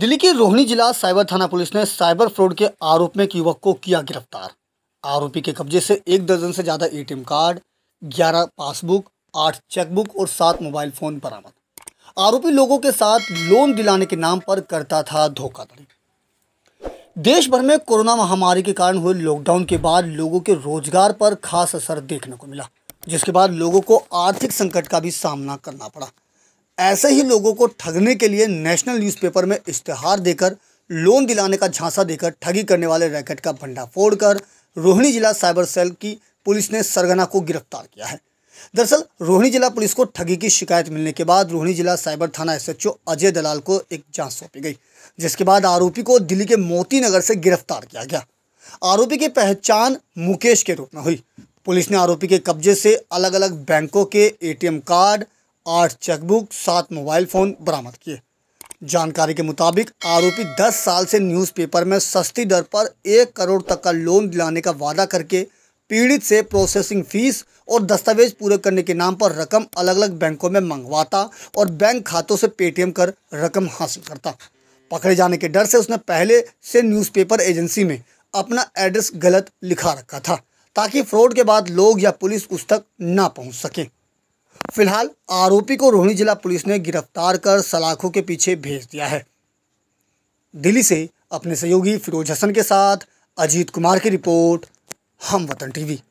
दिल्ली के रोहिणी जिला साइबर थाना पुलिस ने साइबर फ्रॉड के आरोप में एक युवक को किया गिरफ्तार आरोपी के कब्जे से एक दर्जन से ज़्यादा एटीएम कार्ड ग्यारह पासबुक आठ चेकबुक और सात मोबाइल फ़ोन बरामद आरोपी लोगों के साथ लोन दिलाने के नाम पर करता था धोखाधड़ी देश भर में कोरोना महामारी के कारण हुए लॉकडाउन के बाद लोगों के रोजगार पर खास असर देखने को मिला जिसके बाद लोगों को आर्थिक संकट का भी सामना करना पड़ा ऐसे ही लोगों को ठगने के लिए नेशनल न्यूज़पेपर में इश्तहार देकर लोन दिलाने का झांसा देकर ठगी करने वाले रैकेट का भंडाफोड़ कर रोहिणी जिला साइबर सेल की पुलिस ने सरगना को गिरफ्तार किया है दरअसल रोहिणी जिला पुलिस को ठगी की शिकायत मिलने के बाद रोहिणी जिला साइबर थाना एसएचओ अजय दलाल को एक जांच सौंपी गई जिसके बाद आरोपी को दिल्ली के मोती नगर से गिरफ्तार किया गया आरोपी की पहचान मुकेश के रूप में हुई पुलिस ने आरोपी के कब्जे से अलग अलग बैंकों के एटीएम कार्ड आठ चेकबुक सात मोबाइल फ़ोन बरामद किए जानकारी के मुताबिक आरोपी 10 साल से न्यूज़पेपर में सस्ती दर पर एक करोड़ तक का लोन दिलाने का वादा करके पीड़ित से प्रोसेसिंग फीस और दस्तावेज पूरे करने के नाम पर रकम अलग अलग बैंकों में मंगवाता और बैंक खातों से पेटीएम कर रकम हासिल करता पकड़े जाने के डर से उसने पहले से न्यूज़पेपर एजेंसी में अपना एड्रेस गलत लिखा रखा था ताकि फ्रॉड के बाद लोग या पुलिस उस तक ना पहुँच सकें फिलहाल आरोपी को रोहिणी जिला पुलिस ने गिरफ्तार कर सलाखों के पीछे भेज दिया है दिल्ली से अपने सहयोगी फिरोज हसन के साथ अजीत कुमार की रिपोर्ट हम वतन टीवी